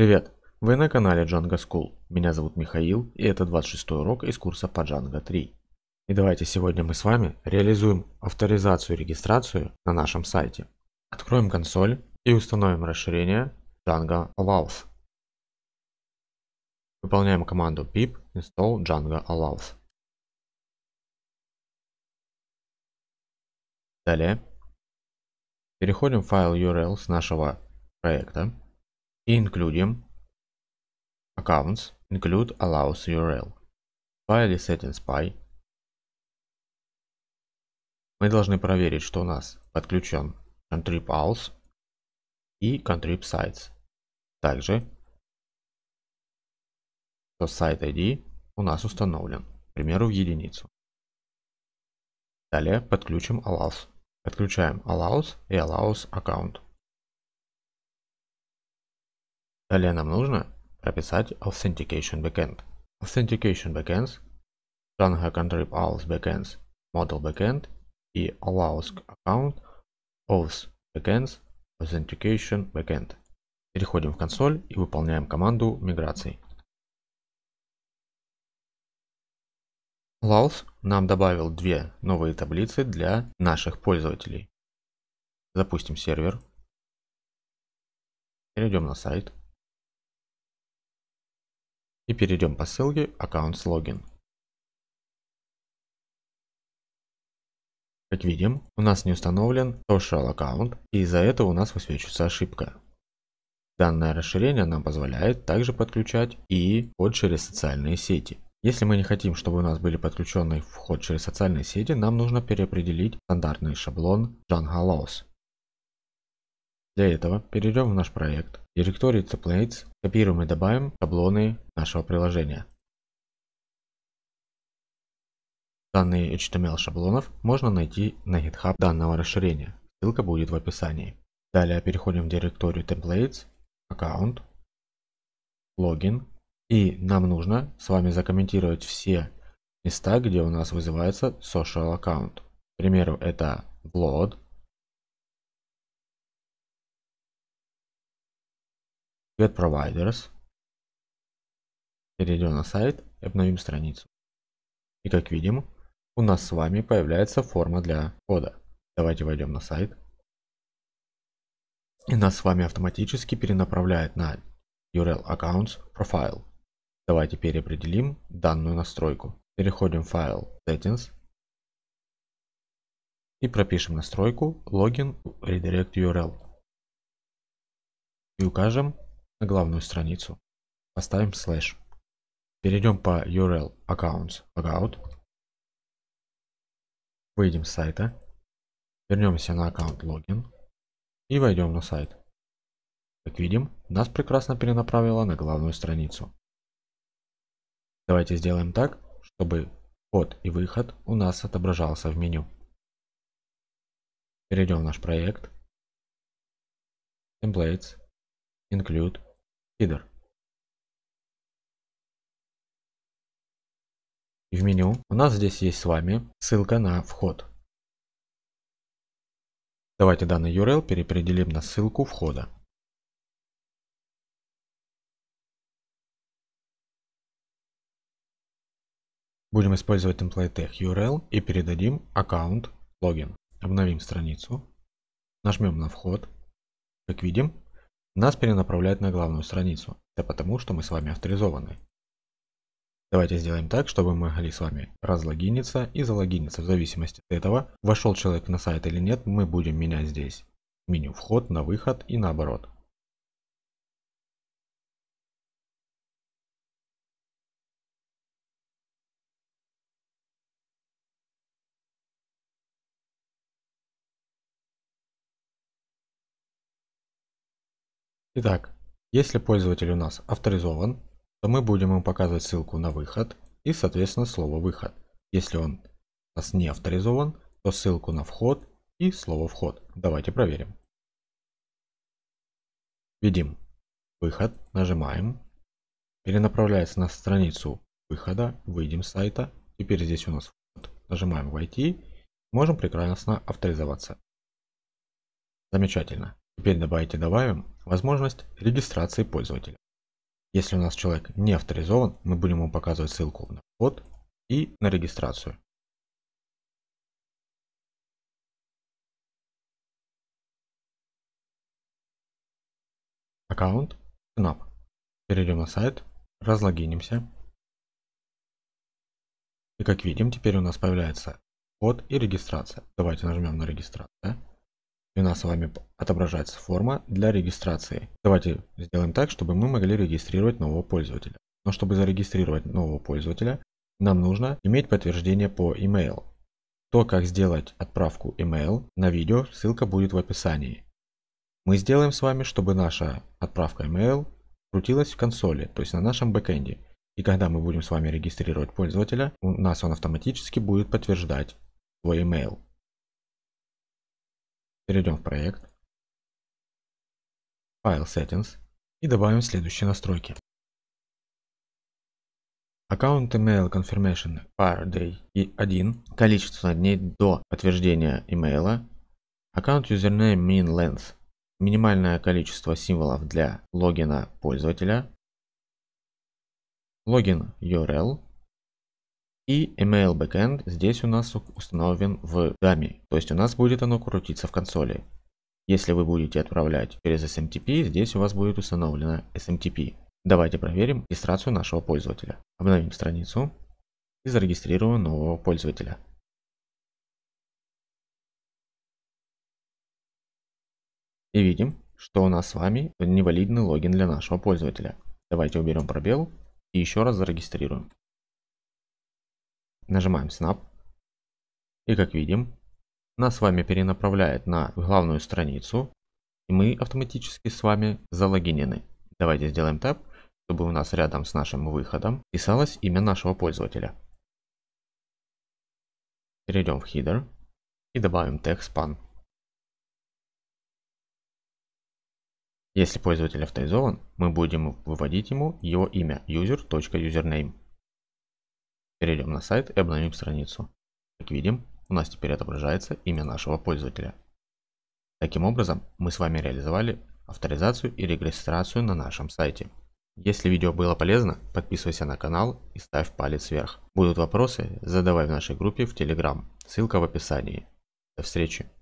Привет! Вы на канале Django School. Меня зовут Михаил и это 26 урок из курса по Django 3. И давайте сегодня мы с вами реализуем авторизацию и регистрацию на нашем сайте. Откроем консоль и установим расширение Django Allows. Выполняем команду pip install Django Allows. Далее переходим в файл URL с нашего проекта including accounts include allows URL. File settings spy. Мы должны проверить, что у нас подключен contrib alls и contrib sites. Также что сайт ID у нас установлен, к примеру, в единицу. Далее подключим allows. Подключаем allows и allows аккаунт. Далее нам нужно прописать Authentication Backend. Authentication Backends, Django Contrib Allows Backends, Model Backend и Allows Account, Auth Backends, Authentication Backend. Переходим в консоль и выполняем команду миграции. Laus нам добавил две новые таблицы для наших пользователей. Запустим сервер. Перейдем на сайт и перейдем по ссылке Accounts Login. Как видим, у нас не установлен Social аккаунт и из-за этого у нас высвечивается ошибка. Данное расширение нам позволяет также подключать и вход через социальные сети. Если мы не хотим, чтобы у нас были подключены вход через социальные сети, нам нужно переопределить стандартный шаблон Django Laws. Для этого перейдем в наш проект, директорию templates, копируем и добавим шаблоны нашего приложения. Данные HTML шаблонов можно найти на GitHub данного расширения, ссылка будет в описании. Далее переходим в директорию templates, аккаунт, логин, и нам нужно с вами закомментировать все места, где у нас вызывается social аккаунт. К примеру, это Blood, get providers перейдем на сайт и обновим страницу и как видим у нас с вами появляется форма для кода давайте войдем на сайт и нас с вами автоматически перенаправляет на URL Accounts Profile. Давайте переопределим данную настройку. Переходим в файл Settings и пропишем настройку Login Redirect URL. И укажем на главную страницу. Поставим слэш. Перейдем по URL accounts logout Выйдем с сайта. Вернемся на аккаунт login И войдем на сайт. Как видим, нас прекрасно перенаправило на главную страницу. Давайте сделаем так, чтобы вход и выход у нас отображался в меню. Перейдем в наш проект. Templates. Include. Header. И в меню у нас здесь есть с вами ссылка на вход. Давайте данный URL переопределим на ссылку входа. Будем использовать template URL и передадим аккаунт логин. Обновим страницу. Нажмем на вход. Как видим, нас перенаправляют на главную страницу. Это потому, что мы с вами авторизованы. Давайте сделаем так, чтобы мы могли с вами разлогиниться и залогиниться. В зависимости от этого, вошел человек на сайт или нет, мы будем менять здесь меню вход на выход и наоборот. Итак, если пользователь у нас авторизован, то мы будем ему показывать ссылку на выход и, соответственно, слово «выход». Если он у нас не авторизован, то ссылку на вход и слово «вход». Давайте проверим. Видим выход, нажимаем. Перенаправляется на страницу выхода, выйдем с сайта. Теперь здесь у нас вход. Нажимаем «Войти». Можем прекрасно авторизоваться. Замечательно. Теперь добавить и добавим возможность регистрации пользователя. Если у нас человек не авторизован, мы будем ему показывать ссылку на вход и на регистрацию. Аккаунт Synap. Перейдем на сайт, разлогинимся. И как видим, теперь у нас появляется вход и регистрация. Давайте нажмем на регистрацию и у нас с вами отображается форма для регистрации. Давайте сделаем так, чтобы мы могли регистрировать нового пользователя. Но чтобы зарегистрировать нового пользователя, нам нужно иметь подтверждение по email. То, как сделать отправку email на видео, ссылка будет в описании. Мы сделаем с вами, чтобы наша отправка email крутилась в консоли, то есть на нашем бэкэнде. И когда мы будем с вами регистрировать пользователя, у нас он автоматически будет подтверждать свой email. Перейдем в проект. Файл Settings и добавим следующие настройки. Аккаунт email confirmation par day и 1. Количество дней до подтверждения имейла. Аккаунт username min length. Минимальное количество символов для логина пользователя. Логин URL. И email backend здесь у нас установлен в даме, то есть у нас будет оно крутиться в консоли. Если вы будете отправлять через SMTP, здесь у вас будет установлено SMTP. Давайте проверим регистрацию нашего пользователя. Обновим страницу и зарегистрируем нового пользователя. И видим, что у нас с вами невалидный логин для нашего пользователя. Давайте уберем пробел и еще раз зарегистрируем нажимаем Snap. И как видим, нас с вами перенаправляет на главную страницу. И мы автоматически с вами залогинены. Давайте сделаем tab чтобы у нас рядом с нашим выходом писалось имя нашего пользователя. Перейдем в Header и добавим тег span. Если пользователь авторизован, мы будем выводить ему его имя user.username. Перейдем на сайт и обновим страницу. Как видим, у нас теперь отображается имя нашего пользователя. Таким образом, мы с вами реализовали авторизацию и регистрацию на нашем сайте. Если видео было полезно, подписывайся на канал и ставь палец вверх. Будут вопросы, задавай в нашей группе в Telegram, ссылка в описании. До встречи!